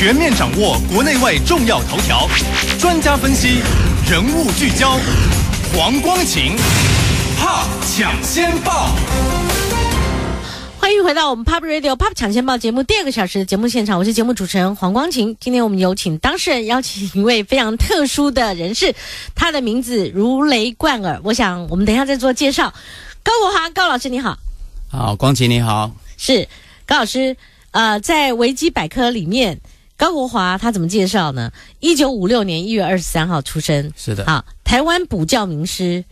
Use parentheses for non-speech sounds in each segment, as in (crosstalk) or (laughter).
全面掌握国内外重要头条，专家分析，人物聚焦，黄光晴怕抢先报。欢迎回到我们 Pop Radio Pop 抢先报节目第二个小时的节目现场，我是节目主持人黄光晴。今天我们有请当事人，邀请一位非常特殊的人士，他的名字如雷贯耳。我想我们等一下再做介绍。高国华，高老师你好。好，光晴你好。是，高老师，呃，在维基百科里面。高国华他怎么介绍呢？一九五六年一月二十三号出生，是的。好，台湾补教名师，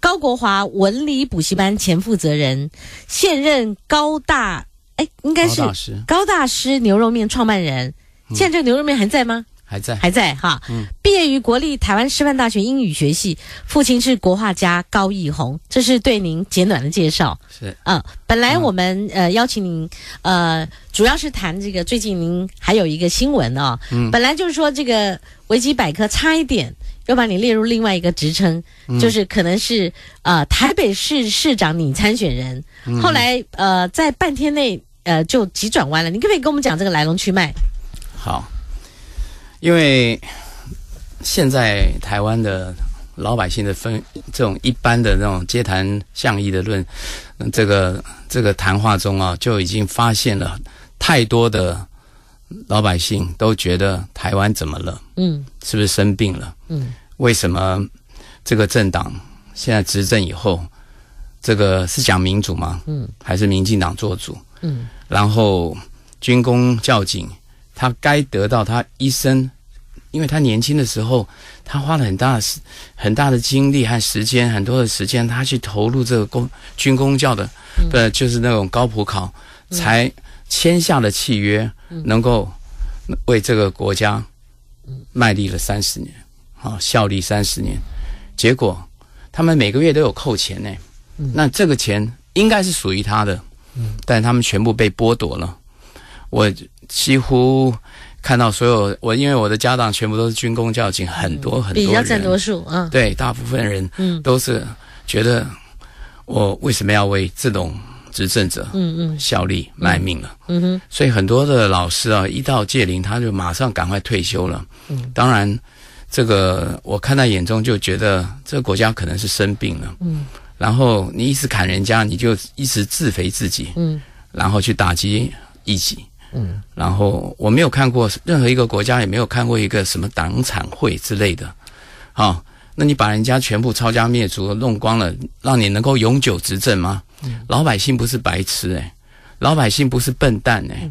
高国华文理补习班前负责人，现任高大哎应该是高大师牛肉面创办人。现在这个牛肉面还在吗？还在还在哈，嗯，毕业于国立台湾师范大学英语学系，父亲是国画家高义宏，这是对您简短的介绍。是啊，本来我们呃邀请您，呃，主要是谈这个最近您还有一个新闻啊，嗯，本来就是说这个维基百科差一点要把你列入另外一个职称，就是可能是呃台北市市长拟参选人，后来呃在半天内呃就急转弯了，你可不可以跟我们讲这个来龙去脉？好。因为现在台湾的老百姓的分，这种一般的那种街谈巷议的论，这个这个谈话中啊，就已经发现了太多的老百姓都觉得台湾怎么了？嗯，是不是生病了？嗯，为什么这个政党现在执政以后，这个是讲民主吗？嗯，还是民进党做主？嗯，然后军工较警。他该得到他一生，因为他年轻的时候，他花了很大的、很大的精力和时间，很多的时间，他去投入这个公军工教的，呃，就是那种高普考，才签下了契约，能够为这个国家卖力了三十年，啊，效力三十年，结果他们每个月都有扣钱呢，那这个钱应该是属于他的，但他们全部被剥夺了，我。几乎看到所有我，因为我的家长全部都是军工交警，很多很多人比较占多数啊。对，大部分人嗯都是觉得我为什么要为这种执政者嗯嗯效力卖命了嗯哼？所以很多的老师啊，一到届龄他就马上赶快退休了。嗯，当然这个我看在眼中就觉得这个国家可能是生病了。嗯，然后你一直砍人家，你就一直自肥自己。嗯，然后去打击一己。嗯，然后我没有看过任何一个国家，也没有看过一个什么党产会之类的。好，那你把人家全部抄家灭族弄光了，让你能够永久执政吗？老百姓不是白痴哎，老百姓不是笨蛋哎，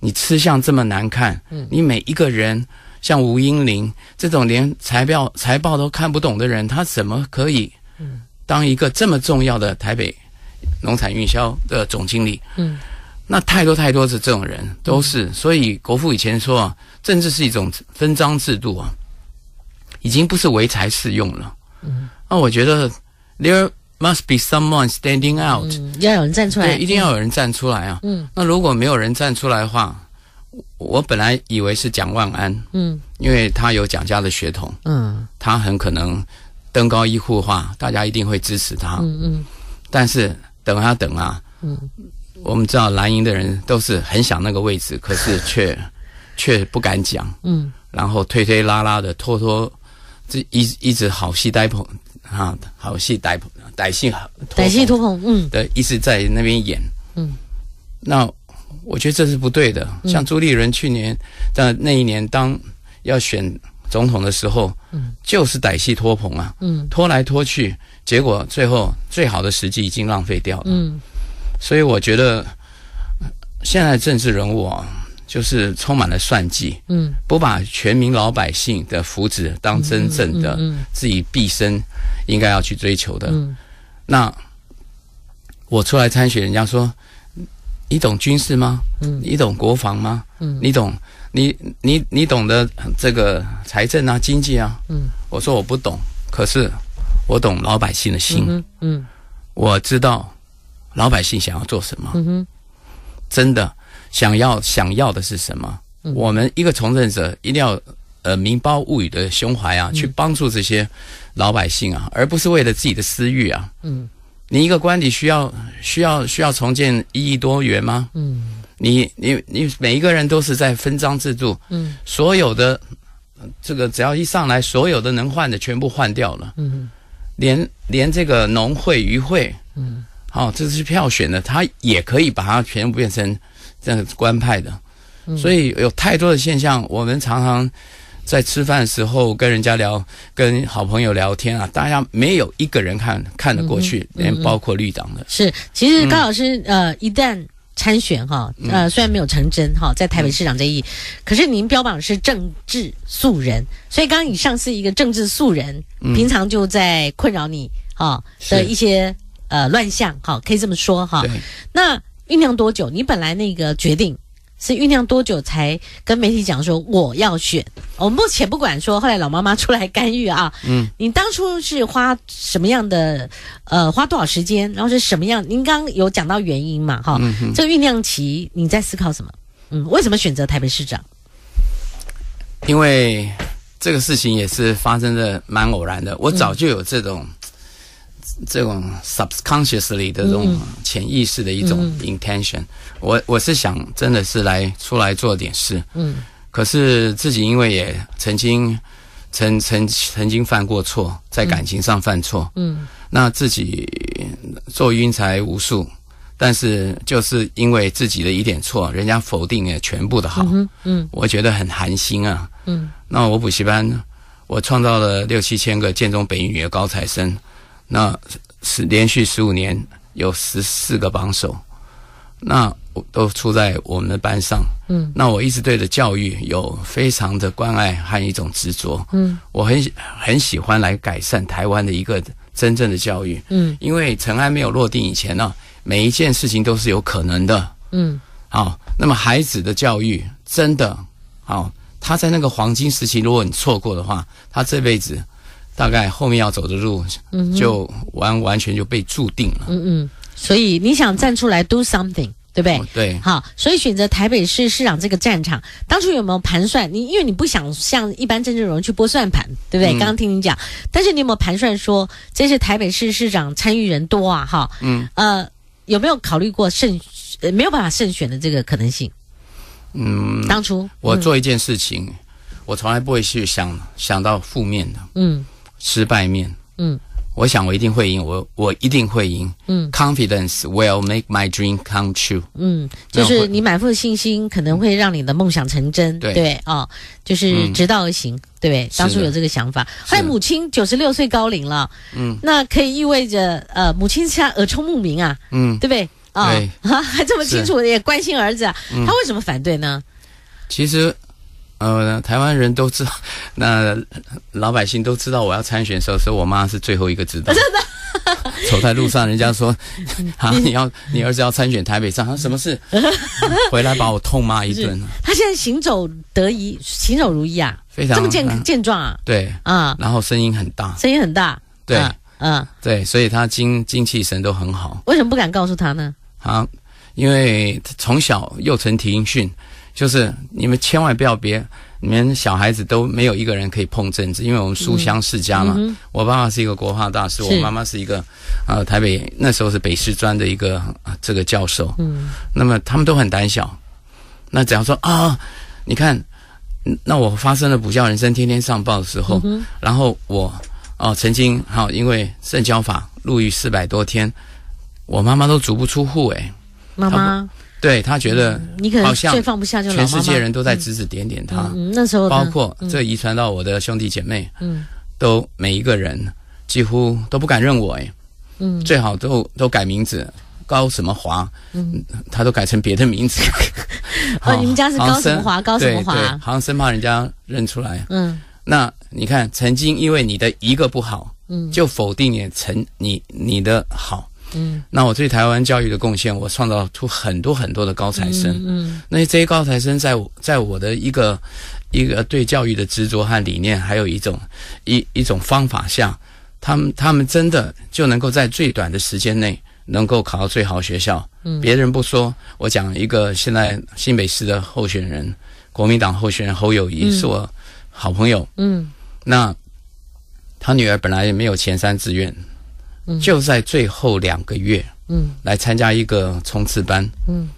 你吃相这么难看，你每一个人像吴英林这种连财报财报都看不懂的人，他怎么可以当一个这么重要的台北农产运销的总经理？嗯。那太多太多的这种人都是，所以国父以前说啊，政治是一种分赃制度啊，已经不是唯才是用了。嗯，那我觉得 there must be someone standing out，要有人站出来，一定要有人站出来啊。嗯，那如果没有人站出来的话，我本来以为是蒋万安，嗯，因为他有蒋家的血统，嗯，他很可能登高一呼的话，大家一定会支持他。嗯嗯，但是等啊等啊，嗯。我们知道蓝营的人都是很想那个位置，可是却 (laughs) 却不敢讲。嗯，然后推推拉拉的拖拖，这一一直好戏呆捧啊，好戏呆呆戏好，呆戏拖捧。嗯，对，一直在那边演。嗯，那我觉得这是不对的。像朱立伦去年的那一年，当要选总统的时候，嗯，就是呆戏拖捧啊，嗯，拖来拖去，结果最后最好的时机已经浪费掉了。嗯。所以我觉得，现在政治人物啊，就是充满了算计。嗯，不把全民老百姓的福祉当真正的自己毕生应该要去追求的。那我出来参选，人家说你懂军事吗？嗯，你懂国防吗？嗯，你懂你你你懂得这个财政啊、经济啊？嗯，我说我不懂，可是我懂老百姓的心。嗯，我知道。老百姓想要做什么？嗯真的想要想要的是什么？我们一个从政者一定要呃明包物语的胸怀啊，去帮助这些老百姓啊，而不是为了自己的私欲啊。嗯，你一个官邸需要需要需要重建一亿多元吗？嗯，你你你每一个人都是在分赃制度。嗯，所有的这个只要一上来，所有的能换的全部换掉了。嗯，连连这个农会、渔会。嗯。哦，这是票选的，他也可以把它全部变成这样子官派的，所以有太多的现象。我们常常在吃饭的时候跟人家聊，跟好朋友聊天啊，大家没有一个人看看得过去，连包括绿党的。是，其实高老师呃，一旦参选哈，呃，虽然没有成真哈，在台北市长这一，可是您标榜是政治素人，所以刚刚以上是一个政治素人，平常就在困扰你啊的一些。呃，乱象哈，可以这么说哈。那酝酿多久？你本来那个决定是酝酿多久才跟媒体讲说我要选？我们目前不管说，后来老妈妈出来干预啊。嗯，你当初是花什么样的？呃，花多少时间？然后是什么样？您刚刚有讲到原因嘛？哈，这个酝酿期你在思考什么？嗯，为什么选择台北市长？因为这个事情也是发生的蛮偶然的。我早就有这种。这种 subconscious l y 的这种潜意识的一种 intention，我我是想真的是来出来做点事，嗯，可是自己因为也曾经，曾曾曾经犯过错，在感情上犯错，嗯，那自己做晕才无数，但是就是因为自己的一点错，人家否定也全部的好，嗯，我觉得很寒心啊，嗯，那我补习班，我创造了六七千个建中北语的高材生。那是连续十五年有十四个榜首，那都出在我们的班上。嗯，那我一直对的教育有非常的关爱和一种执着。嗯，我很很喜欢来改善台湾的一个真正的教育。嗯，因为尘埃没有落定以前呢，每一件事情都是有可能的。嗯，好，那么孩子的教育真的，好，他在那个黄金时期，如果你错过的话，他这辈子。大概后面要走的路，就完完全就被注定了。嗯嗯，所以你想站出来 do something，对不对？对。好，所以选择台北市市长这个战场，当初有没有盘算？你因为你不想像一般政治人去拨算盘，对不对？刚刚听你讲，但是你有没有盘算说，这是台北市市长参与人多啊？哈。嗯。呃，有没有考虑过胜，没有办法胜选的这个可能性？嗯。当初我做一件事情，我从来不会去想想到负面的。嗯。失败面，嗯，我想我一定会赢，我我一定会赢，嗯，confidence will make my dream come true，嗯，就是你满腹的信心可能会让你的梦想成真，对，哦，就是直道而行，对，当初有这个想法，还母亲九十六岁高龄了，嗯，那可以意味着呃，母亲是耳聪目明啊，嗯，对不对啊？还 (laughs) 这么清楚也关心儿子，啊，他为什么反对呢？其实。呃，台湾人都知，道，(laughs) 那老百姓都知道我要参选的时候，所以我妈是最后一个知道。真的，(laughs) 走在路上，人家说：“ (laughs) 啊，你要，你儿子要参选台北上，啊、什么事？”回来把我痛骂一顿。他现在行走得宜，行走如意啊，非常这么健健壮啊。对啊，然后声音很大，声音很大。对，嗯，对，所以他精精气神都很好。为什么不敢告诉他呢？啊，因为从小幼体庭训。就是你们千万不要别，你们小孩子都没有一个人可以碰政治，因为我们书香世家嘛。我爸爸是一个国画大师，我妈妈是一个啊，台北那时候是北师专的一个这个教授。嗯，那么他们都很胆小。那只要说啊，你看，那我发生了补教人生天天上报的时候，然后我哦曾经好，因为圣教法入狱四百多天，我妈妈都足不出户哎，妈妈。对他觉得你可能最放不下，就全世界人都在指指点点他。那时候包括这遗传到我的兄弟姐妹，嗯，都每一个人几乎都不敢认我哎，嗯，最好都都改名字，高什么华，嗯，他都改成别的名字。(laughs) 哦，你们家是高什么华，高什么华，好像生怕人家认出来。嗯，那你看，曾经因为你的一个不好，嗯，就否定也成你你的好。嗯，那我对台湾教育的贡献，我创造出很多很多的高材生。嗯，那这些高材生在在我的一个一个对教育的执着和理念，还有一种一一种方法下，他们他们真的就能够在最短的时间内能够考到最好学校。嗯，别人不说，我讲一个现在新北市的候选人，国民党候选人侯友谊是我好朋友。嗯，那他女儿本来也没有前三志愿。就在最后两个月，嗯，来参加一个冲刺班，嗯，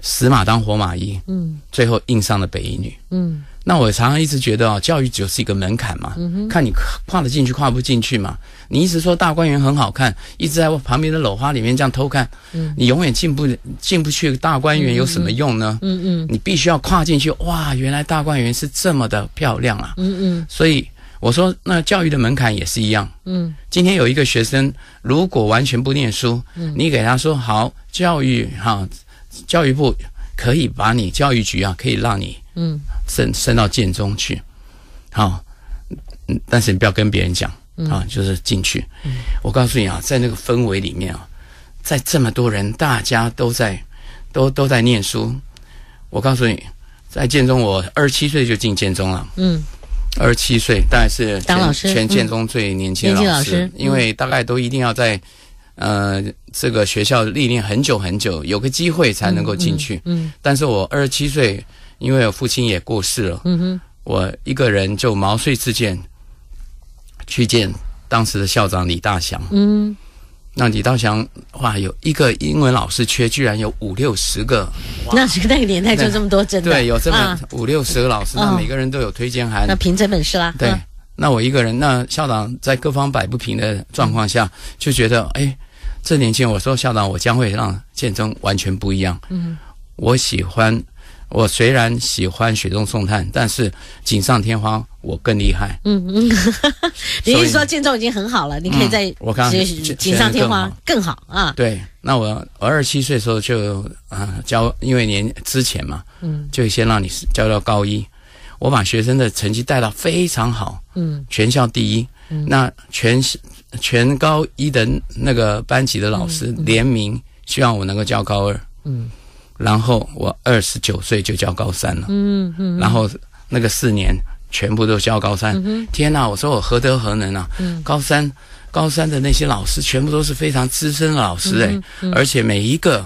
死马当活马医，嗯，最后印上了北医女，嗯，那我常常一直觉得啊，教育只是一个门槛嘛，嗯看你跨得进去跨不进去嘛。你一直说大观园很好看，一直在旁边的楼花里面这样偷看，嗯，你永远进不进不去大观园有什么用呢？嗯嗯，你必须要跨进去，哇，原来大观园是这么的漂亮啊，嗯嗯，所以。我说，那教育的门槛也是一样。嗯，今天有一个学生，如果完全不念书，你给他说好，教育哈，教育部可以把你教育局啊，可以让你嗯，升升到建中去，好，但是你不要跟别人讲啊，就是进去。我告诉你啊，在那个氛围里面啊，在这么多人大家都在都都在念书，我告诉你，在建中我二十七岁就进建中了。嗯。二十七岁，大概是全全建中最年轻的老师，因为大概都一定要在，呃，这个学校历练很久很久，有个机会才能够进去。嗯，但是我二十七岁，因为我父亲也过世了，嗯哼，我一个人就毛遂自荐去见当时的校长李大祥。嗯。那李道祥话有一个英文老师缺，居然有五六十个。那那个年代就这么多，真的。对，有这么五六十个老师，那每个人都有推荐函。那凭这本事啦。对，那我一个人，那校长在各方摆不平的状况下，就觉得，哎，这年轻，我说校长，我将会让建中完全不一样。嗯，我喜欢。我虽然喜欢雪中送炭，但是锦上添花我更厉害。嗯，嗯，(laughs) 你是说建造已经很好了，你可以在。我看锦上添花更好啊？对，那我我二七岁的时候就啊教，因为年之前嘛，嗯，就先让你教到高一，我把学生的成绩带到非常好，嗯，全校第一，嗯，那全全高一的那个班级的老师联名希望我能够教高二，嗯。然后我二十九岁就教高三了，嗯嗯，然后那个四年全部都教高三，天哪，我说我何德何能啊，高三高三的那些老师全部都是非常资深的老师哎，而且每一个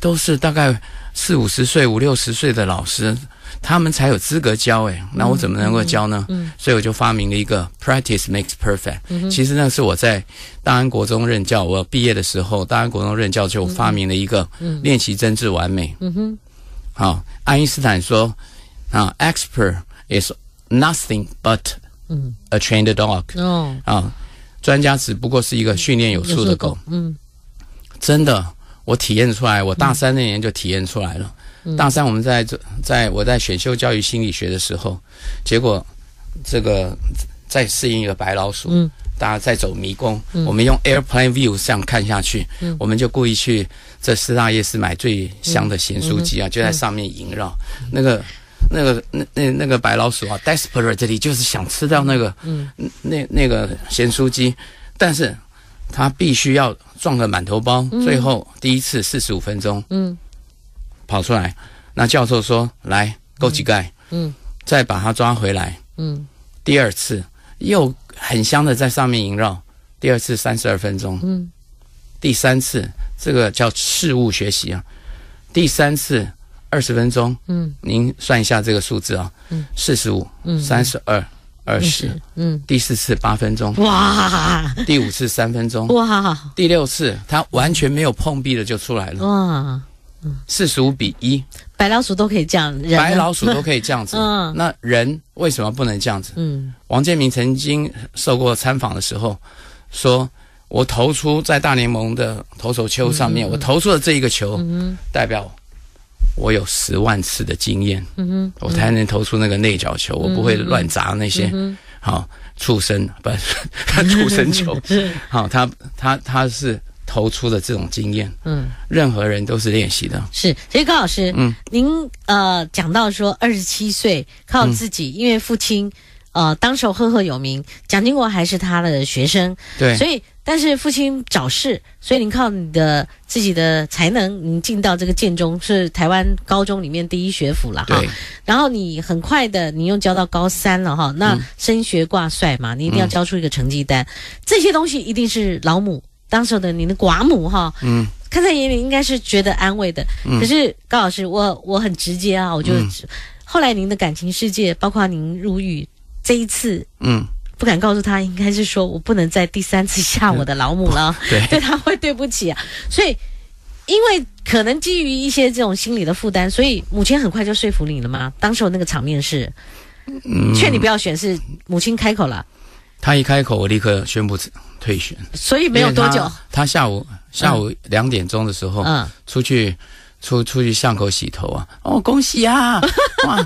都是大概四五十岁五六十岁的老师。他们才有资格教诶，那我怎么能够教呢？所以我就发明了一个 “practice makes perfect”。其实那是我在大安国中任教，我毕业的时候，大安国中任教就发明了一个“练习真挚完美”。嗯好，爱因斯坦说：“啊，expert is nothing but a trained dog。”啊，专家只不过是一个训练有素的狗。嗯，真的，我体验出来，我大三那年就体验出来了。大三我们在这，在我在选修教育心理学的时候，结果这个在适应一个白老鼠，大家在走迷宫，我们用 airplane view 这样看下去，我们就故意去这四大夜市买最香的咸酥鸡啊，就在上面萦绕，那个那个那那那个白老鼠啊，desperate 这里就是想吃掉那个，那那个咸酥鸡，但是他必须要撞个满头包，最后第一次四十五分钟。跑出来，那教授说：“来，勾膝盖，嗯，再把它抓回来，嗯，第二次又很香的在上面萦绕，第二次三十二分钟，嗯，第三次这个叫事物学习啊，第三次二十分钟，嗯，您算一下这个数字啊，四十五，嗯，三十二，二十，嗯，第四次八分钟，哇，第五次三分钟，哇，第六次他完全没有碰壁的就出来了，哇。”四十五比一，白老鼠都可以这样，白老鼠都可以这样子。嗯，那人为什么不能这样子？嗯，王建民曾经受过参访的时候，说我投出在大联盟的投手丘上面，我投出的这一个球，代表我有十万次的经验。嗯我才能投出那个内角球，我不会乱砸那些好畜生不 (laughs) 畜生球。(laughs) 好，他他他是。投出的这种经验，嗯，任何人都是练习的。是，所以高老师，嗯，您呃讲到说二十七岁靠自己，因为父亲呃当时赫赫有名，蒋经国还是他的学生，对，所以但是父亲早逝，所以您靠你的自己的才能，你进到这个建中是台湾高中里面第一学府了，对，然后你很快的你又教到高三了哈，那升学挂帅嘛，你一定要交出一个成绩单，这些东西一定是老母。当时的您的寡母哈，嗯，看在眼里应该是觉得安慰的。可是高老师，我我很直接啊，我就后来您的感情世界，包括您入狱这一次，嗯，不敢告诉他，应该是说我不能再第三次吓我的老母了，(laughs) 对他会对不起。啊。所以，因为可能基于一些这种心理的负担，所以母亲很快就说服你了吗？当时那个场面是劝你不要选，是母亲开口了。他一开口，我立刻宣布退选。所以没有多久，他下午下午两点钟的时候，嗯，出去出出去巷口洗头啊。哦，恭喜啊！(laughs) 哇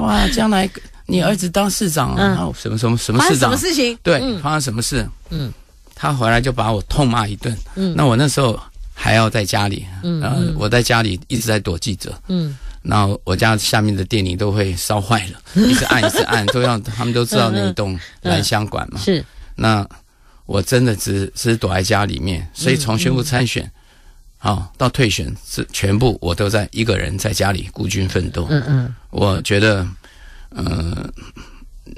哇，将来你儿子当市长，然后什么什么什么市长？什么事情？对，发生什么事？嗯，他回来就把我痛骂一顿。嗯，那我那时候还要在家里，嗯，我在家里一直在躲记者。嗯。那我家下面的电力都会烧坏了，(laughs) 一直按一直按，都要他们都知道那一栋兰香馆嘛。是，那我真的只是躲在家里面，所以从宣布参选，啊，到退选是全部我都在一个人在家里孤军奋斗。嗯嗯，我觉得，嗯。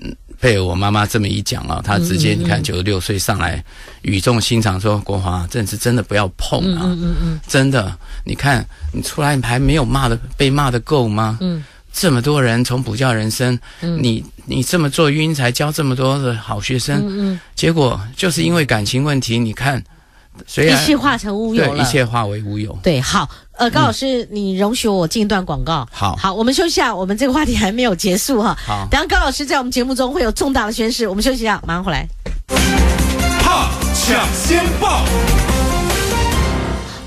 嗯，被我妈妈这么一讲啊，她直接你看九十六岁上来，语重心长说：“国华，这次真的不要碰啊，嗯嗯真的，你看你出来你还没有骂的被骂的够吗？嗯，这么多人从不教人生，嗯、你你这么做晕才教这么多的好学生，嗯嗯，结果就是因为感情问题，你看。”一切化成乌有，了，一切化为乌有。对，好，呃，高老师，你容许我进一段广告。好，好，我们休息下，我们这个话题还没有结束哈。好，等下高老师在我们节目中会有重大的宣誓，我们休息下，马上回来。抢先报。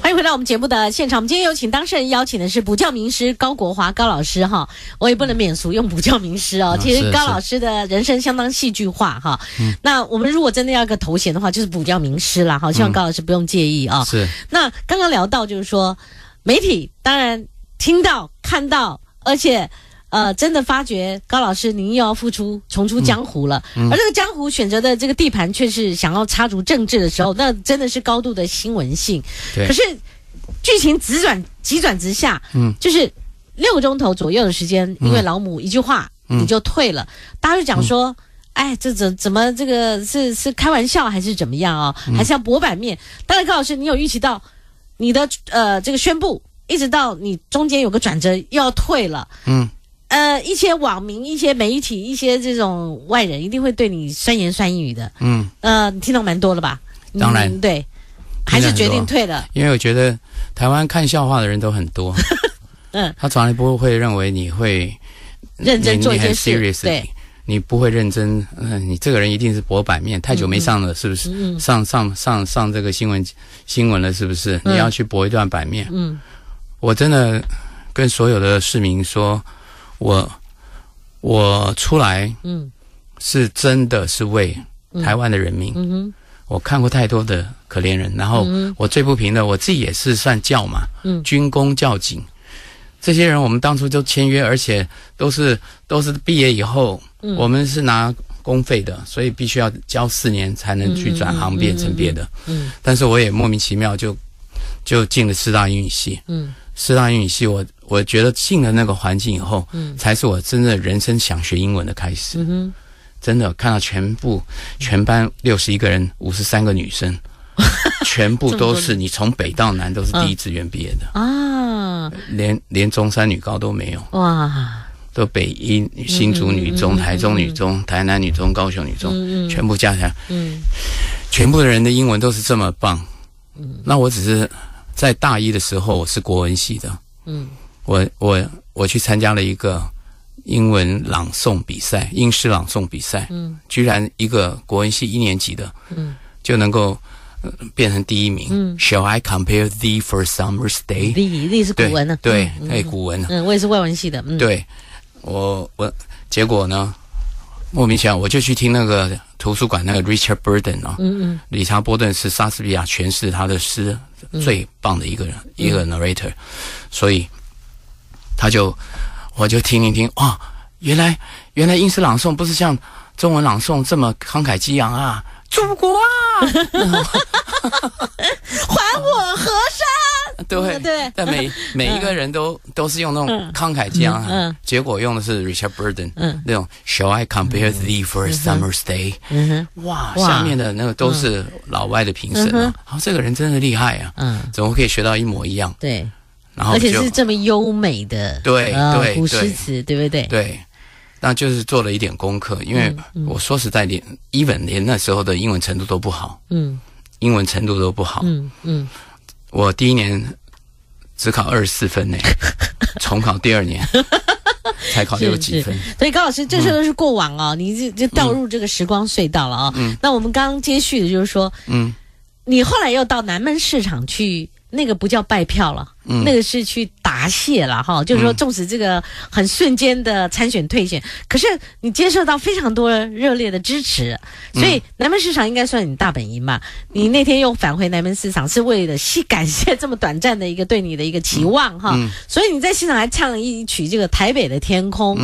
欢迎回到我们节目的现场，我们今天有请当事人邀请的是补教名师高国华高老师哈，我也不能免俗用补教名师哦，其实高老师的人生相当戏剧化哈，那我们如果真的要个头衔的话，就是补教名师啦，哈。希望高老师不用介意啊。是，那刚刚聊到就是说，媒体当然听到看到，而且。呃，真的发觉高老师您又要复出重出江湖了，而这个江湖选择的这个地盘却是想要插足政治的时候，那真的是高度的新闻性。对，可是剧情直转急转直下，嗯，就是六个钟头左右的时间，因为老母一句话你就退了，大家就讲说，哎，这怎怎么这个是是开玩笑还是怎么样啊？还是要搏版面？但是高老师，你有预期到你的呃这个宣布，一直到你中间有个转折又要退了，嗯。呃，一些网民、一些媒体、一些这种外人，一定会对你酸言酸语的。嗯，呃，听到蛮多了吧？当然，对，还是决定退了。因为我觉得台湾看笑话的人都很多。(laughs) 嗯，他从来不会认为你会认真做一件事。对，你不会认真。嗯，你这个人一定是博版面，太久没上了，是不是？嗯，上上上上这个新闻新闻了，是不是？你要去博一段版面。嗯，我真的跟所有的市民说。我我出来，嗯，是真的是为台湾的人民。嗯哼，我看过太多的可怜人，然后我最不平的，我自己也是算教嘛，嗯，军工教警，这些人我们当初就签约，而且都是都是毕业以后，嗯，我们是拿公费的，所以必须要交四年才能去转行变成别的。嗯，但是我也莫名其妙就就进了四大英语系。嗯。四大英语系，我我觉得进了那个环境以后，嗯，才是我真的人生想学英文的开始。嗯，真的看到全部全班六十一个人，五十三个女生，(laughs) 全部都是你从北到南都是第一志愿毕业的啊，连连中山女高都没有哇，都北一新竹女中、台中女中、台南女中、高雄女中，嗯，全部加起来，嗯，全部的人的英文都是这么棒，嗯，那我只是。在大一的时候，我是国文系的。嗯，我我我去参加了一个英文朗诵比赛，英诗朗诵比赛。嗯，居然一个国文系一年级的，嗯，就能够变成第一名。嗯，Shall I compare thee for summer s d a y 那那是古文啊。对，哎，古文啊。嗯，我也是外文系的。嗯，对，我我结果呢，莫名其妙我就去听那个图书馆那个 Richard b u r d o n 啊。嗯嗯，理查·波顿是莎士比亚诠释他的诗。最棒的一个人，一个 narrator，所以他就我就听一听哇，原来原来英式朗诵不是像中文朗诵这么慷慨激昂啊，祖国啊！(laughs) 对对，但每 (laughs) 每一个人都都是用那种慷慨激昂，结果用的是 Richard b u r d o n 嗯，那种。s h a l l I compare thee for a summer's day？嗯哇，下面的那个都是老外的评审啊，然后这个人真的厉害啊，嗯，怎么可以学到一模一样？对，然后而且是这么优美的，对对，古诗词对不对？对，那就是做了一点功课，因为我说实在连，even 连那时候的英文程度都不好，嗯，英文程度都不好，嗯嗯，我第一年。只考二十四分呢，(laughs) 重考第二年 (laughs) 才考十几分？所以高老师，这些都是过往哦，你就就掉入这个时光隧道了啊。那我们刚刚接续的就是说，嗯，你后来又到南门市场去，那个不叫拜票了。那个是去答谢了哈，就是说，纵使这个很瞬间的参选退选，可是你接受到非常多热烈的支持，所以南门市场应该算你大本营嘛。你那天又返回南门市场，是为了谢感谢这么短暂的一个对你的一个期望哈。所以你在现场还唱了一曲《这个台北的天空》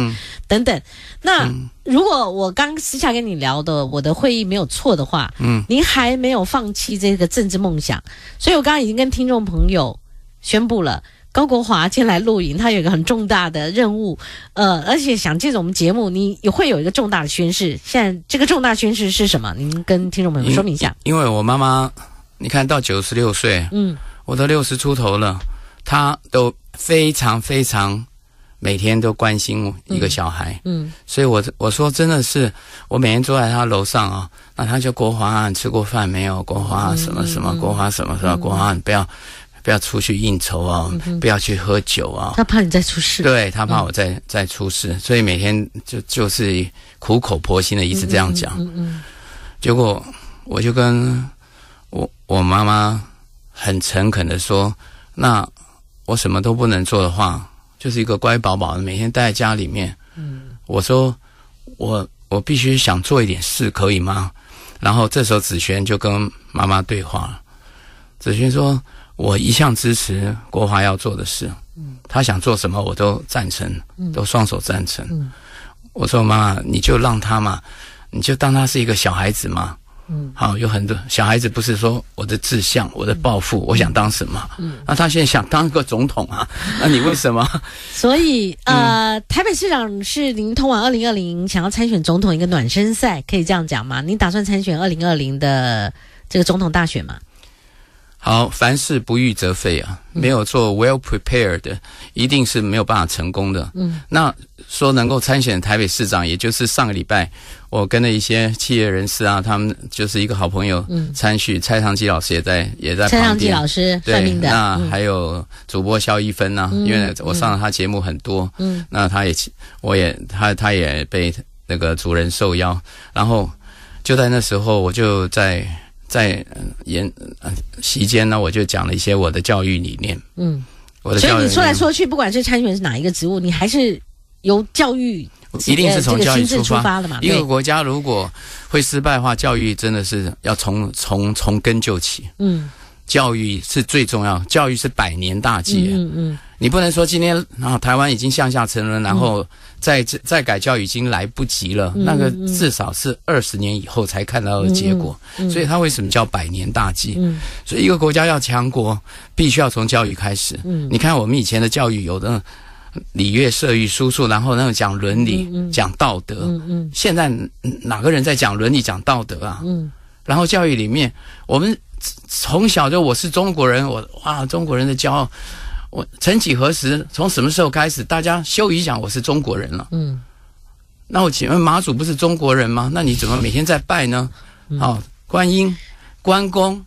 等等。那如果我刚私下跟你聊的，我的会议没有错的话，嗯，您还没有放弃这个政治梦想，所以我刚刚已经跟听众朋友。宣布了，高国华进来录影，他有一个很重大的任务，呃，而且想借我们节目，你也会有一个重大的宣誓。现在这个重大宣誓是什么？您跟听众朋友说明一下。因为我妈妈，你看到九十六岁，嗯，我都六十出头了，她都非常非常，每天都关心一个小孩，嗯，所以我我说真的是，我每天坐在她楼上啊，那她就国华，你吃过饭没有？国华，什么什么？国华，什么什么？国华，你不要。不要出去应酬啊！不要去喝酒啊！他怕你再出事。对他怕我再再出事，所以每天就就是苦口婆心的一直这样讲。嗯嗯。结果我就跟我我妈妈很诚恳的说：“那我什么都不能做的话，就是一个乖宝宝，每天待在家里面。”嗯。我说：“我我必须想做一点事，可以吗？”然后这时候子萱就跟妈妈对话。子萱说。我一向支持国华要做的事，他想做什么我都赞成，都双手赞成。我说：“妈妈，你就让他嘛，你就当他是一个小孩子嘛。”嗯，好，有很多小孩子不是说我的志向、我的抱负，我想当什么？嗯，那他现在想当一个总统啊？(laughs) 那你为什么？所以，呃，台北市长是您通往二零二零想要参选总统一个暖身赛，可以这样讲吗？你打算参选二零二零的这个总统大选吗？好，凡事不预则废啊，没有做 well prepared，一定是没有办法成功的。嗯，那说能够参选台北市长，也就是上个礼拜，我跟了一些企业人士啊，他们就是一个好朋友，嗯，参选蔡长基老师也在也在。蔡长吉老师，对，那还有主播肖一芬呢，因为我上了他节目很多，嗯，那他也，我也他他也被那个主人受邀，然后就在那时候我就在。在宴席间呢，我就讲了一些我的教育理念。嗯，我的。所以你说来说去，不管是参选是哪一个职务，你还是由教育，一定是从教育出发的嘛。一个国家如果会失败的话，教育真的是要从从从根就起。嗯，教育是最重要，教育是百年大计。嗯嗯，你不能说今天啊，台湾已经向下沉沦，然后。在在改教已经来不及了，那个至少是二十年以后才看到的结果。所以，他为什么叫百年大计？所以，一个国家要强国，必须要从教育开始。你看，我们以前的教育，有的礼乐射御书数，然后那种讲伦理、讲道德。现在哪个人在讲伦理、讲道德啊？然后，教育里面，我们从小就我是中国人，我哇，中国人的骄傲。我曾几何时，从什么时候开始，大家羞于讲我是中国人了？嗯，那我请问，马祖不是中国人吗？那你怎么每天在拜呢？哦，观音、关公，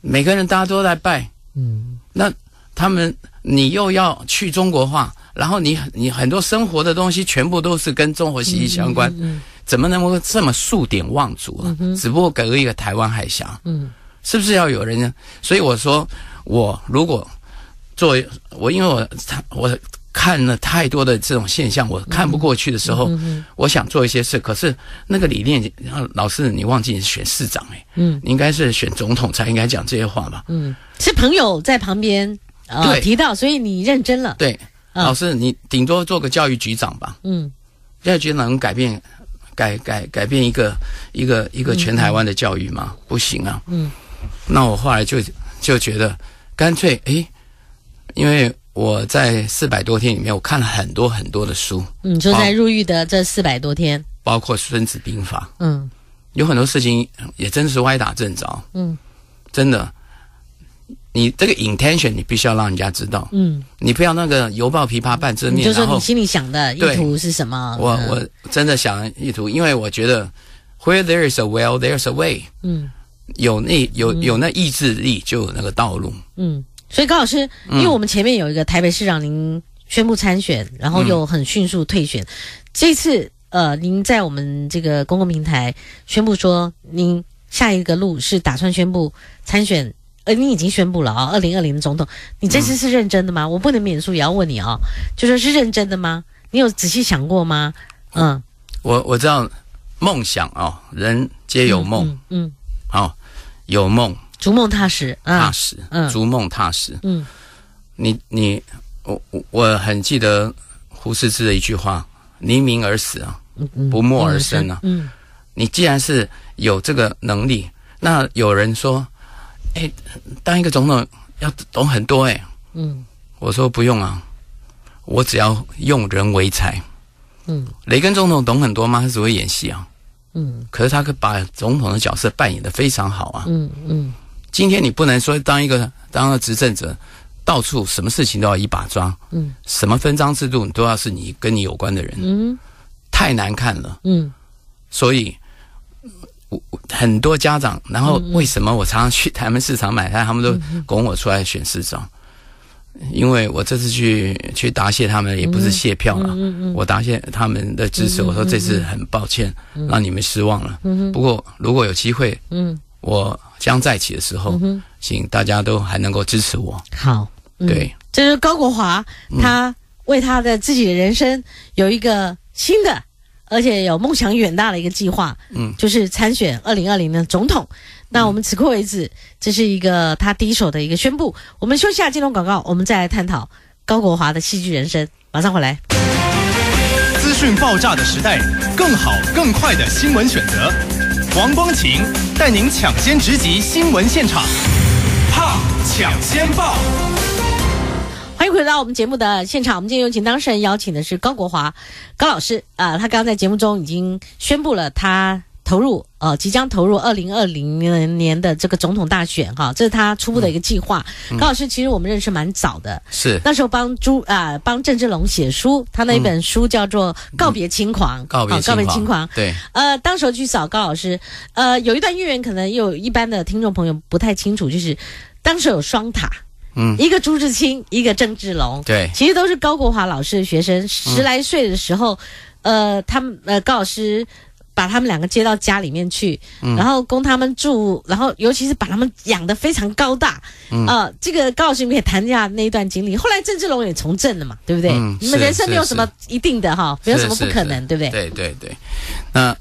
每个人大家都在拜，嗯，那他们你又要去中国化，然后你你很多生活的东西全部都是跟中国息息相关，嗯，怎么能够这么数典忘祖啊？只不过隔一个台湾海峡，嗯，是不是要有人？呢？所以我说，我如果。做我因为我我看了太多的这种现象，我看不过去的时候，我想做一些事。可是那个理念，然后老师，你忘记你是选市长哎，嗯，你应该是选总统才应该讲这些话吧？嗯，是朋友在旁边啊提到，所以你认真了。对，老师，你顶多做个教育局长吧？嗯，教育局长能改变改改改变一个一个一个全台湾的教育吗？不行啊。嗯，那我后来就就觉得干脆哎。因为我在四百多天里面，我看了很多很多的书。嗯，就在入狱的这四百多天，包括《孙子兵法》。嗯，有很多事情也真是歪打正着。嗯，真的，你这个 intention 你必须要让人家知道。嗯，你不要那个犹抱琵琶半遮面。然后，心里想的意图是什么？我我真的想意图，因为我觉得，where there is a will, there is a way。嗯，有那有有那意志力，就有那个道路。嗯。所以高老师，因为我们前面有一个台北市长，您宣布参选，然后又很迅速退选。这次，呃，您在我们这个公共平台宣布说，您下一个路是打算宣布参选，呃，你已经宣布了啊，二零二零的总统，你这次是认真的吗？我不能免俗，也要问你啊，就说是认真的吗？你有仔细想过吗？嗯，我我知道，梦想啊，人皆有梦，嗯，好，有梦。逐梦踏实，踏实，嗯，逐梦踏实，嗯，你你我我很记得胡适之的一句话：“黎明而死啊，不默而生啊。”嗯，你既然是有这个能力，那有人说：“哎，当一个总统要懂很多。”哎，嗯，我说不用啊，我只要用人为才。嗯，雷根总统懂很多吗？他只会演戏啊。嗯，可是他可把总统的角色扮演的非常好啊。嗯嗯。今天你不能说当一个当个执政者，到处什么事情都要一把抓，嗯，什么分赃制度都要是你跟你有关的人，嗯，太难看了，嗯，所以，我很多家长，然后为什么我常常去他们市场买菜，他们都拱我出来选市长，因为我这次去去答谢他们也不是谢票了，嗯我答谢他们的支持，我说这次很抱歉让你们失望了，嗯不过如果有机会，嗯。我将再起的时候，请大家都还能够支持我。好，对，这是高国华，他为他的自己的人生有一个新的，而且有梦想远大的一个计划。嗯，就是参选二零二零的总统。那我们此刻为止，这是一个他第一手的一个宣布。我们休息下金融广告，我们再来探讨高国华的戏剧人生。马上回来。资讯爆炸的时代，更好更快的新闻选择。王光晴带您抢先直击新闻现场，《怕抢先报》。欢迎回到我们节目的现场，我们今天有请当事人，邀请的是高国华，高老师啊，他刚刚在节目中已经宣布了他。投入呃，即将投入二零二零年的这个总统大选哈，这是他初步的一个计划。高老师，其实我们认识蛮早的，是那时候帮朱啊帮郑志龙写书，他那本书叫做《告别轻狂》，告别轻狂。对，呃，当时去找高老师，呃，有一段预言可能有一般的听众朋友不太清楚，就是当时有双塔，嗯，一个朱自清，一个郑志龙，对，其实都是高国华老师的学生，十来岁的时候，呃，他们呃，高老师。把他们两个接到家里面去，然后供他们住，然后尤其是把他们养的非常高大。呃，这个高老师你也谈一下那一段经历。后来郑志龙也从政了嘛，对不对？你们人生没有什么一定的哈，没有什么不可能，对不对？对对对。那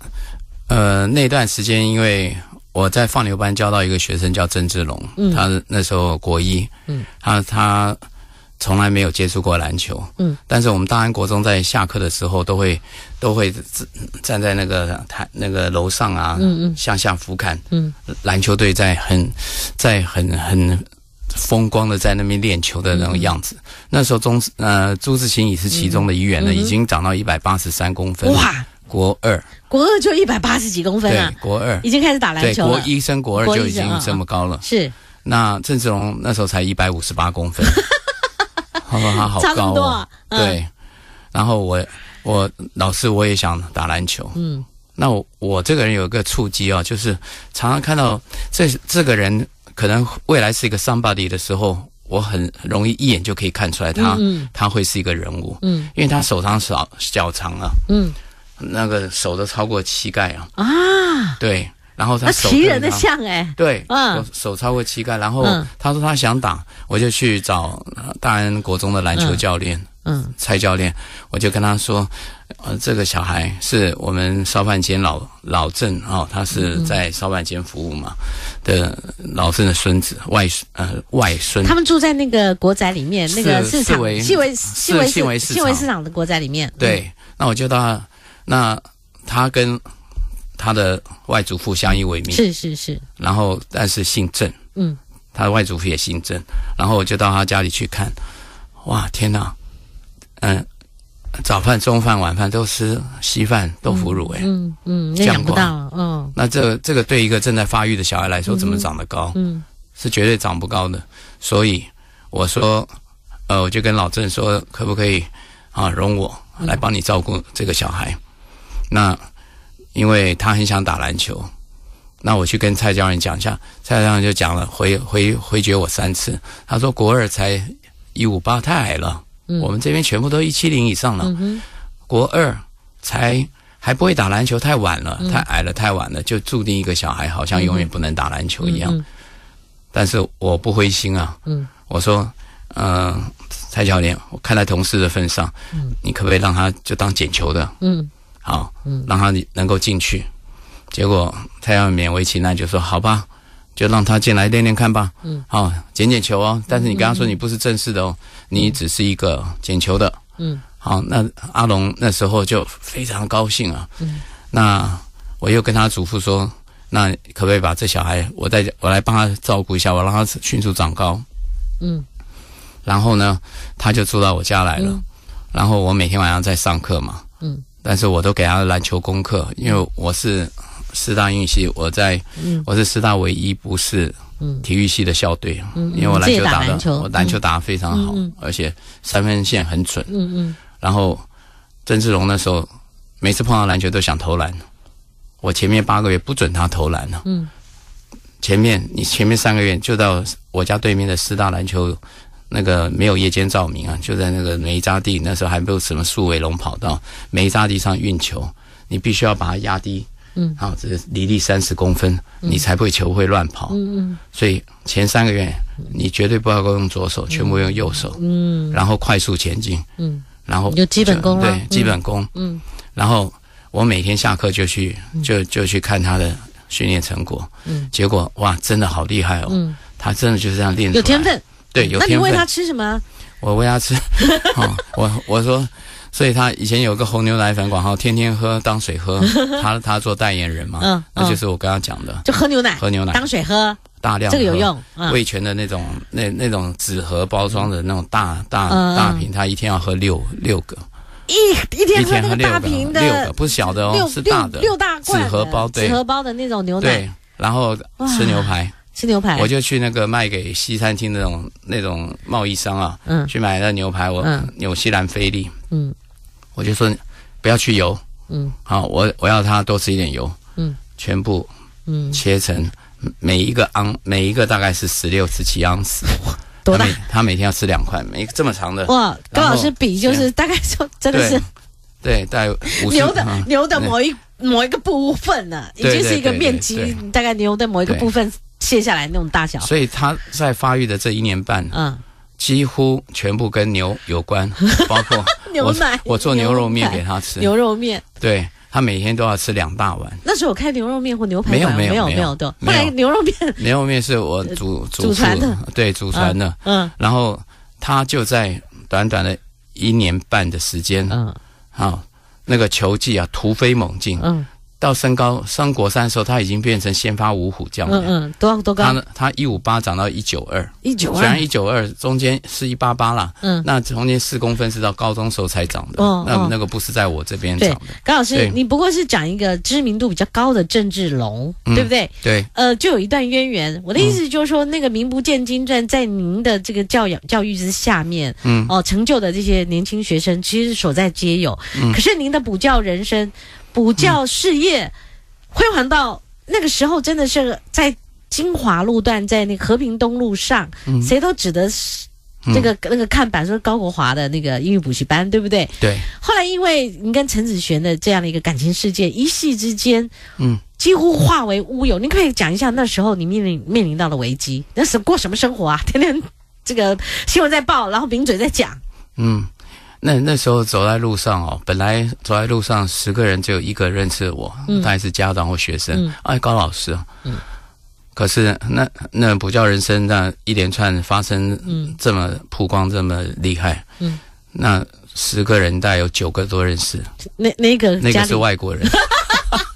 呃，那段时间因为我在放牛班教到一个学生叫郑志龙，他那时候国一，嗯，他他。从来没有接触过篮球，嗯，但是我们大安国中在下课的时候都会都会站在那个台那个楼上啊，嗯嗯，向下俯瞰，嗯，篮球队在很在很很风光的在那边练球的那种样子。那时候中呃朱志清已是其中的一员了，已经长到一百八十三公分，哇，国二，国二就一百八十几公分啊，国二已经开始打篮球，国一升国二就已经这么高了，是。那郑志龙那时候才一百五十八公分。(laughs) 他好高啊！对，然后我我老师我也想打篮球。嗯，那我我这个人有一个触机啊，就是常常看到这这个人可能未来是一个 somebody 的时候，我很容易一眼就可以看出来他他会是一个人物。嗯，因为他手长、脚脚长啊。嗯，那个手都超过膝盖啊。啊，对。然后他手人的像哎，对，嗯，手超过膝盖，然后他说他想打，我就去找大安国中的篮球教练，嗯，蔡教练，我就跟他说，呃，这个小孩是我们烧饭间老老郑哦，他是在烧饭间服务嘛的老郑的孙子外呃外孙，他们住在那个国宅里面那个市场，信维信维信维市场的国宅里面，对，那我就到那他跟。他的外祖父相依为命，是是是。然后，但是姓郑，嗯，他的外祖父也姓郑。然后我就到他家里去看，哇，天哪，嗯，早饭、中饭、晚饭都吃稀饭、豆腐乳，哎，嗯嗯，长不到嗯。那这这个对一个正在发育的小孩来说，怎么长得高？嗯，是绝对长不高的。所以我说，呃，我就跟老郑说，可不可以啊，容我来帮你照顾这个小孩？那。因为他很想打篮球，那我去跟蔡教练讲一下，蔡教练就讲了，回回回绝我三次，他说国二才一五八太矮了，我们这边全部都一七零以上了，国二才还不会打篮球太晚了，太矮了太晚了，就注定一个小孩好像永远不能打篮球一样。但是我不灰心啊，我说，嗯，蔡教练，我看在同事的份上，你可不可以让他就当捡球的？好，嗯，让他你能够进去，结果他要勉为其难，就说好吧，就让他进来练练看吧，嗯，好，捡捡球哦，但是你跟他说你不是正式的哦，你只是一个捡球的，嗯，好，那阿龙那时候就非常高兴啊，嗯，那我又跟他嘱咐说，那可不可以把这小孩我在我来帮他照顾一下，我让他迅速长高，嗯，然后呢，他就住到我家来了，然后我每天晚上在上课嘛，嗯。但是我都给他篮球功课，因为我是师大运系，我在我是师大唯一不是体育系的校队，因为我篮球打的，我篮球打的非常好，而且三分线很准。然后郑志荣那时候每次碰到篮球都想投篮，我前面八个月不准他投篮呢。前面你前面三个月就到我家对面的师大篮球。那个没有夜间照明啊，就在那个煤渣地，那时候还没有什么数尾龙跑道，煤渣地上运球，你必须要把它压低，嗯，然后离地三十公分，你才不会球会乱跑，嗯嗯，所以前三个月你绝对不要够用左手，全部用右手，嗯，然后快速前进，嗯，然后就基本功，对，基本功，嗯，然后我每天下课就去，就就去看他的训练成果，嗯，结果哇，真的好厉害哦，嗯，他真的就是这样练，有天分。对，有天。那你喂他吃什么？我喂他吃，(laughs) 我我说，所以他以前有个红牛奶粉广告，天天喝当水喝。(laughs) 他他做代言人嘛，嗯，那就是我跟他讲的，就喝牛奶，喝牛奶当水喝，大量这个有用。味全的那种那那种纸盒包装的那种大大大瓶，他一天要喝六六个，一一天喝六个大瓶的六个，不小的哦，是大的六大罐纸盒包纸盒包的那种牛奶，对，然后吃牛排。吃牛排，我就去那个卖给西餐厅那种那种贸易商啊，嗯，去买那牛排，我纽西兰菲力，嗯，我就说不要去油，嗯，好，我我要他多吃一点油，嗯，全部，嗯，切成每一个盎每一个大概是十六十七盎司，多大？他每天要吃两块，每这么长的哇，高老师比就是大概就真的是，对，大概牛的牛的某一某一个部分呢，已经是一个面积，大概牛的某一个部分。卸下来那种大小，所以他在发育的这一年半，嗯，几乎全部跟牛有关，(laughs) 包括牛奶，我做牛肉面给他吃，牛肉面，对他每天都要吃两大碗。那时候开牛肉面或牛排没有没有没有对，没有，后来牛肉面 (laughs) 牛肉面是我祖祖传的，对祖传的，嗯，然后他就在短短的一年半的时间，嗯，好，那个球技啊，突飞猛进，嗯。到升高上国三的时候，他已经变成先发五虎将了。嗯嗯，多高多高？他他一五八涨到一九二，一九二，虽然一九二中间是一八八啦。嗯，那中间四公分是到高中时候才长的。哦那那个不是在我这边长的。高老师，你不过是讲一个知名度比较高的政治龙，对不对？对。呃，就有一段渊源。我的意思就是说，那个名不见经传，在您的这个教养教育之下面，嗯，哦，成就的这些年轻学生，其实所在皆有。可是您的补教人生。补教事业辉煌到那个时候，真的是在金华路段，在那和平东路上，谁都指的是这个那个看板，说高国华的那个英语补习班，对不对？对。后来因为你跟陈子璇的这样的一个感情事件，一夕之间，嗯，几乎化为乌有。你可以讲一下那时候你面临面临到的危机，那是过什么生活啊？天天这个新闻在报，然后抿嘴在讲，嗯。那那时候走在路上哦，本来走在路上十个人只有一个认识我，他然是家长或学生。哎，高老师，嗯，可是那那不叫人生那一连串发生，嗯，这么曝光这么厉害，嗯，那十个人大概有九个都认识。哪哪个？那个是外国人。(laughs) (laughs)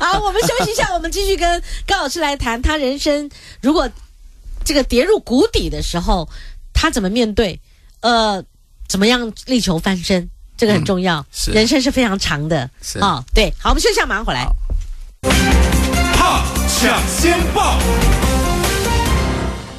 好，我们休息一下，我们继续跟高老师来谈他人生。如果这个跌入谷底的时候，他怎么面对？呃。怎么样力求翻身？这个很重要。人生是非常长的啊。对，好，我们休息下，马上回来。怕抢先报。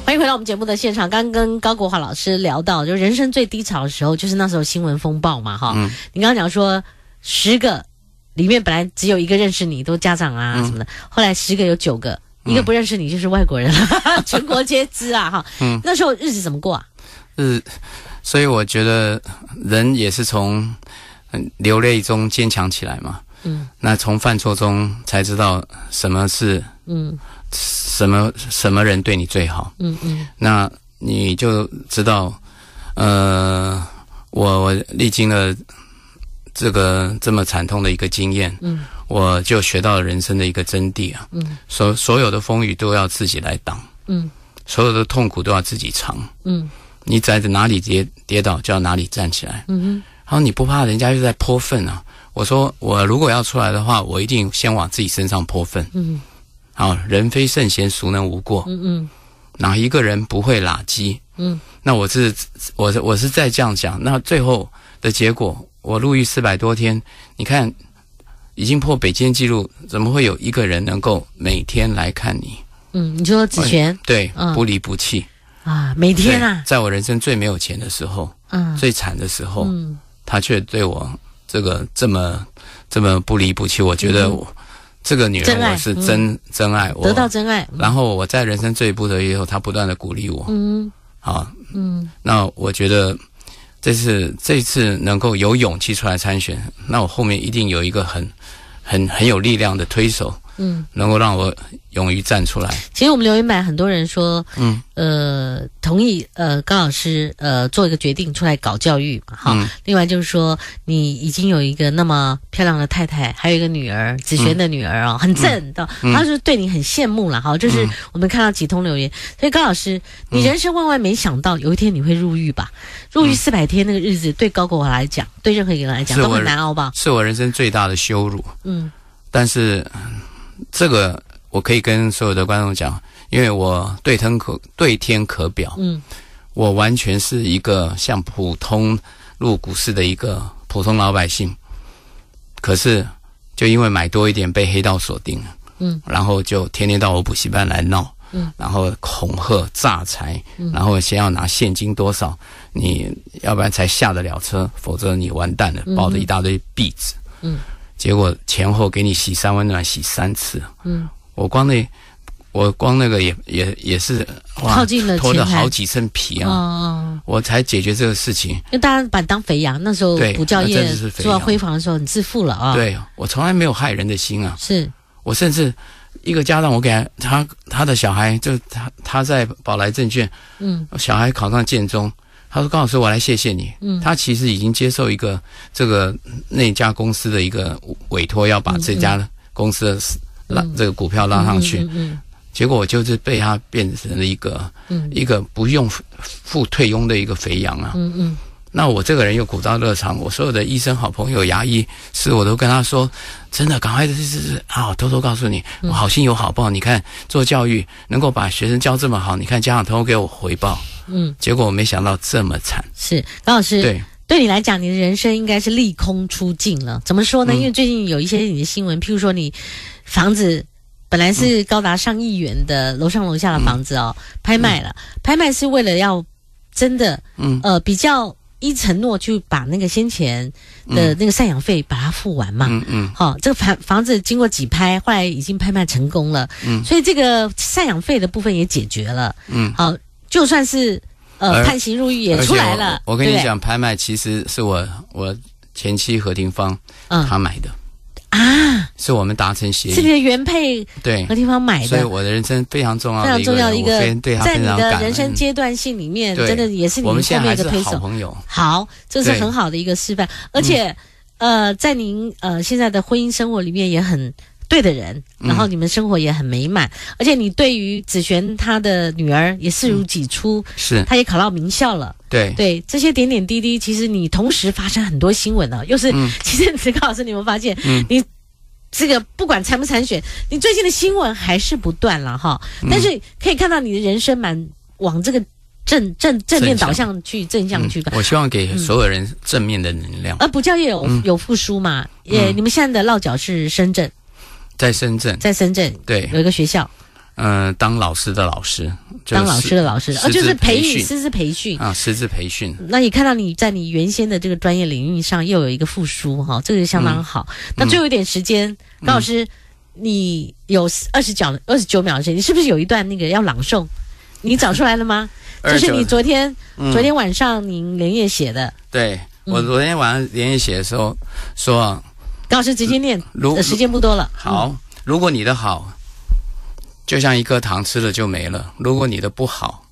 欢迎回到我们节目的现场。刚刚跟高国华老师聊到，就人生最低潮的时候，就是那时候新闻风暴嘛，哈。你刚刚讲说，十个里面本来只有一个认识你，都家长啊什么的。后来十个有九个一个不认识你，就是外国人，(laughs) 全国皆知啊，哈。那时候日子怎么过啊？是，所以我觉得人也是从流泪中坚强起来嘛。嗯。那从犯错中才知道什么是嗯什么什么人对你最好。嗯嗯。那你就知道，呃，我我历经了这个这么惨痛的一个经验。嗯。我就学到了人生的一个真谛啊。嗯。所所有的风雨都要自己来挡。嗯。所有的痛苦都要自己尝。嗯。你在哪里跌跌倒，就要哪里站起来。嗯哼，然后你不怕人家又在泼粪啊？我说，我如果要出来的话，我一定先往自己身上泼粪。嗯，好，人非圣贤，孰能无过？嗯嗯，哪一个人不会垃圾？嗯，那我是我是我是再这样讲。那最后的结果，我入狱四百多天，你看已经破北京纪录，怎么会有一个人能够每天来看你？嗯，你说子璇对，不离不弃。啊，每天啊，在我人生最没有钱的时候，嗯，最惨的时候，嗯，他却对我这个这么这么不离不弃，我觉得我这个女人我是真真爱，我得到真爱。然后我在人生最不得意后，他不断的鼓励我，嗯，好，嗯，那我觉得这次这次能够有勇气出来参选，那我后面一定有一个很很很有力量的推手。嗯，能够让我勇于站出来。其实我们留言板很多人说，嗯，呃，同意，呃，高老师，呃，做一个决定出来搞教育，好。另外就是说，你已经有一个那么漂亮的太太，还有一个女儿，子璇的女儿哦，很正的，他是对你很羡慕了，哈。就是我们看到几通留言，所以高老师，你人生万万没想到有一天你会入狱吧？入狱四百天那个日子，对高国华来讲，对任何一个人来讲都很难熬吧？是我人生最大的羞辱。嗯，但是。这个我可以跟所有的观众讲，因为我对天可对天可表，嗯，我完全是一个像普通入股市的一个普通老百姓，可是就因为买多一点被黑道锁定了，嗯，然后就天天到我补习班来闹，嗯，然后恐吓诈财，然后先要拿现金多少，你要不然才下得了车，否则你完蛋了，抱着一大堆币纸，嗯。结果前后给你洗三温暖洗三次，嗯，我光那，我光那个也也也是哇，脱了好几层皮啊，我才解决这个事情。因为大家把你当肥羊，那时候股交业做到辉煌的时候，你致富了啊。对，我从来没有害人的心啊。是，我甚至一个家长，我给他他的小孩，就他他在宝来证券，嗯，小孩考上建中。他说：“高老师，我来谢谢你。他其实已经接受一个这个那家公司的一个委托，要把这家公司的拉这个股票拉上去。结果我就是被他变成了一个一个不用付退佣的一个肥羊啊。那我这个人又古道热肠，我所有的医生好朋友、牙医，师，我都跟他说：真的，赶快是是是啊，偷偷告诉你，我好心有好报。你看做教育能够把学生教这么好，你看家长偷偷给我回报。”嗯，结果我没想到这么惨。是高老师，对，对你来讲，你的人生应该是利空出尽了。怎么说呢？因为最近有一些你的新闻，譬如说，你房子本来是高达上亿元的，楼上楼下的房子哦，拍卖了。拍卖是为了要真的，嗯呃，比较一承诺去把那个先前的那个赡养费把它付完嘛。嗯嗯。好，这个房房子经过几拍，后来已经拍卖成功了。嗯。所以这个赡养费的部分也解决了。嗯。好。就算是呃判刑入狱也出来了。我跟你讲，拍卖其实是我我前妻何庭芳他买的啊，是我们达成协议。是你的原配对何庭芳买的，所以我的人生非常重要，非常重要一个，在你的人生阶段性里面，真的也是你后面一个朋友。好，这是很好的一个示范，而且呃，在您呃现在的婚姻生活里面也很。对的人，然后你们生活也很美满，而且你对于子璇她的女儿也视如己出，是，她也考到名校了，对对，这些点点滴滴，其实你同时发生很多新闻呢，又是，(laughs) 其实子高老师，你有发现，你这个不管参不参选，你最近的新闻还是不断了哈，但是可以看到你的人生蛮往这个正正正面导向去，正向去的。我希望给所有人正面的能量。呃，补教业有有复苏嘛？也，你们现在的落脚是深圳。在深圳，在深圳，对，有一个学校，嗯，当老师的老师，当老师的老师，啊，就是培训，师资培训啊，师资培训。那你看到你在你原先的这个专业领域上又有一个复苏哈，这个就相当好。那最后一点时间，高老师，你有二十九二十九秒的时间，你是不是有一段那个要朗诵？你找出来了吗？(laughs) 就是你昨天昨天晚上您连夜写的。对我昨天晚上连夜写的时候说。老师直接念，如时间不多了。好，如果你的好，就像一颗糖吃了就没了；如果你的不好，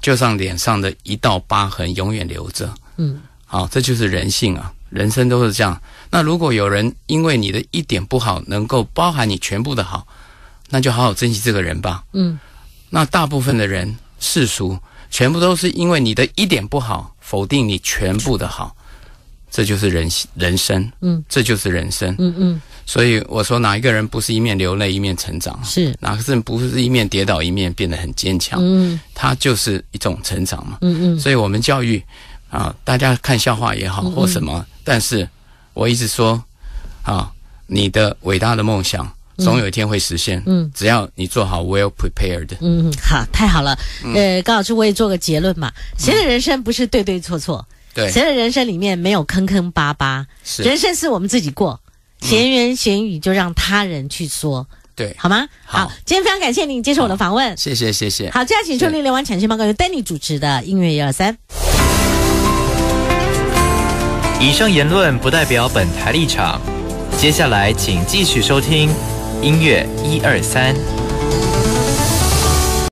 就像脸上的一道疤痕，永远留着。嗯，好，这就是人性啊，人生都是这样。那如果有人因为你的一点不好，能够包含你全部的好，那就好好珍惜这个人吧。嗯，那大部分的人世俗，全部都是因为你的一点不好，否定你全部的好。这就是人人生，嗯，这就是人生，嗯嗯。所以我说，哪一个人不是一面流泪一面成长？是哪个人不是一面跌倒一面变得很坚强？嗯，他就是一种成长嘛，嗯嗯。所以我们教育，啊，大家看笑话也好或什么，但是我一直说，啊，你的伟大的梦想总有一天会实现，嗯，只要你做好 well prepared，嗯嗯。好，太好了，呃，高老师，我也做个结论嘛，谁的人生不是对对错错？谁的人生里面没有坑坑巴巴？是人生是我们自己过，闲言闲语就让他人去说，对，好吗？好，今天非常感谢您接受我的访问，谢谢谢谢。好，接下来请收听台完产线报告，由 Danny 主持的音乐一二三。以上言论不代表本台立场，接下来请继续收听音乐一二三。